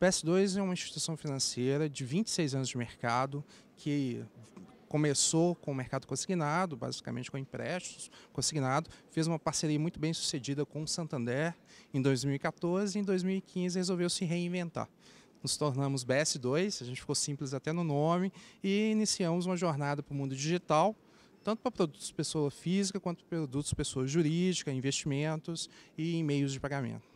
PS2 é uma instituição financeira de 26 anos de mercado que começou com o mercado consignado, basicamente com empréstimos consignado, fez uma parceria muito bem sucedida com o Santander em 2014 e em 2015 resolveu se reinventar. Nos tornamos BS2, a gente ficou simples até no nome e iniciamos uma jornada para o mundo digital, tanto para produtos pessoa física quanto para produtos pessoa jurídica, investimentos e meios de pagamento.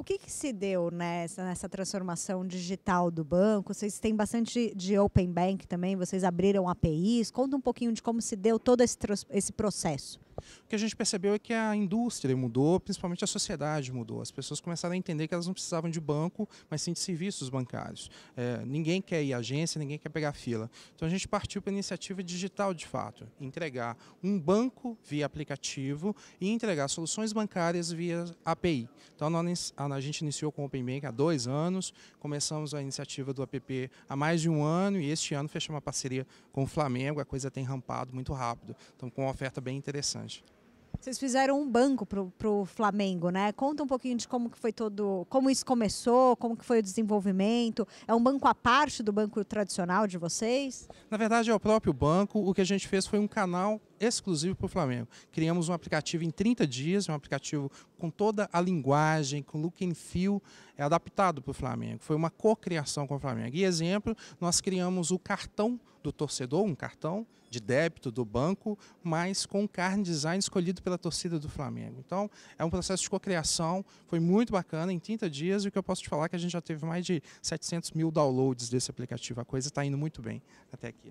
O que, que se deu nessa, nessa transformação digital do banco? Vocês têm bastante de Open Bank também, vocês abriram APIs. Conta um pouquinho de como se deu todo esse, esse processo. O que a gente percebeu é que a indústria mudou, principalmente a sociedade mudou. As pessoas começaram a entender que elas não precisavam de banco, mas sim de serviços bancários. É, ninguém quer ir à agência, ninguém quer pegar fila. Então a gente partiu para a iniciativa digital de fato, entregar um banco via aplicativo e entregar soluções bancárias via API. Então a gente iniciou com o Open Bank há dois anos, começamos a iniciativa do app há mais de um ano e este ano fechamos uma parceria com o Flamengo, a coisa tem rampado muito rápido. Então com uma oferta bem interessante. Vocês fizeram um banco para o Flamengo, né? Conta um pouquinho de como que foi todo, como isso começou, como que foi o desenvolvimento. É um banco à parte do banco tradicional de vocês? Na verdade, é o próprio banco. O que a gente fez foi um canal exclusivo para o Flamengo. Criamos um aplicativo em 30 dias, é um aplicativo com toda a linguagem, com look and feel é, adaptado para o Flamengo. Foi uma cocriação com o Flamengo. E exemplo, nós criamos o cartão do torcedor, um cartão de débito do banco, mas com carne design escolhido pela torcida do Flamengo. Então, é um processo de cocriação, foi muito bacana, em 30 dias, e o que eu posso te falar é que a gente já teve mais de 700 mil downloads desse aplicativo. A coisa está indo muito bem até aqui.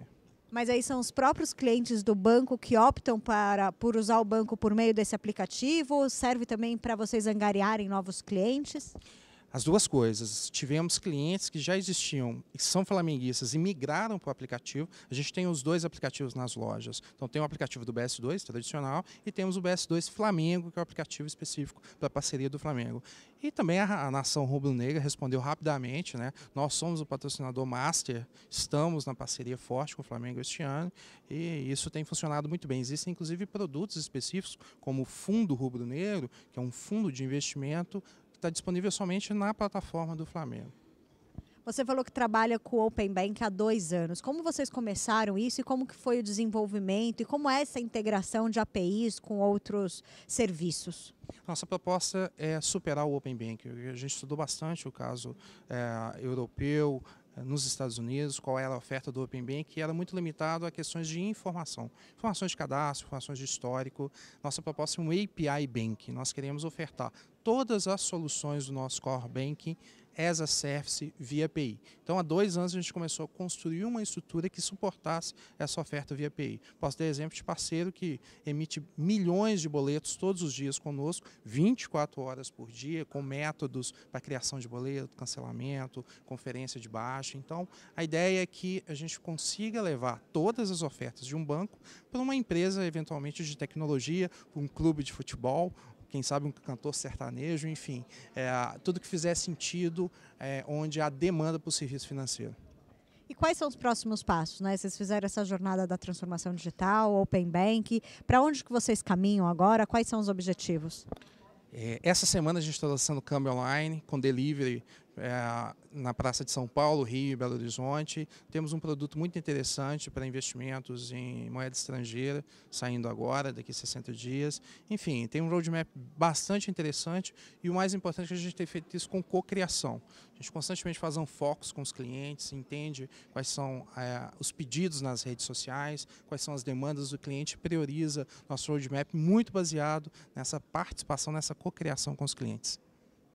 Mas aí são os próprios clientes do banco que optam para, por usar o banco por meio desse aplicativo? Serve também para vocês angariarem novos clientes? As duas coisas. Tivemos clientes que já existiam e são flamenguistas e migraram para o aplicativo. A gente tem os dois aplicativos nas lojas. Então tem o aplicativo do BS2 tradicional e temos o BS2 Flamengo, que é o aplicativo específico para a parceria do Flamengo. E também a, a nação rubro-negra respondeu rapidamente, né? Nós somos o patrocinador master, estamos na parceria forte com o Flamengo este ano e isso tem funcionado muito bem. Existem inclusive produtos específicos como o Fundo Rubro-Negro, que é um fundo de investimento que está disponível somente na plataforma do Flamengo. Você falou que trabalha com o Open Bank há dois anos. Como vocês começaram isso e como que foi o desenvolvimento e como é essa integração de APIs com outros serviços? Nossa proposta é superar o Open Bank. A gente estudou bastante o caso é, europeu, eh, nos Estados Unidos, qual era é a oferta do Open Bank, que era é muito limitado a questões de informação. Informações de cadastro, informações de histórico. Nossa proposta é um API Bank. Nós queremos ofertar todas as soluções do nosso Core Banking as a Service via API. Então, há dois anos a gente começou a construir uma estrutura que suportasse essa oferta via API. Posso dar exemplo de parceiro que emite milhões de boletos todos os dias conosco, 24 horas por dia, com métodos para criação de boleto, cancelamento, conferência de baixa. Então, a ideia é que a gente consiga levar todas as ofertas de um banco para uma empresa, eventualmente, de tecnologia, um clube de futebol quem sabe um cantor sertanejo, enfim, é, tudo que fizer sentido é, onde há demanda para o serviço financeiro. E quais são os próximos passos? Né? Vocês fizeram essa jornada da transformação digital, Open Bank, para onde que vocês caminham agora? Quais são os objetivos? É, essa semana a gente está lançando câmbio online com delivery é, na Praça de São Paulo, Rio e Belo Horizonte. Temos um produto muito interessante para investimentos em moeda estrangeira, saindo agora, daqui a 60 dias. Enfim, tem um roadmap bastante interessante e o mais importante é que a gente tem feito isso com cocriação. A gente constantemente faz um foco com os clientes, entende quais são é, os pedidos nas redes sociais, quais são as demandas do cliente, prioriza nosso roadmap muito baseado nessa participação, nessa cocriação com os clientes.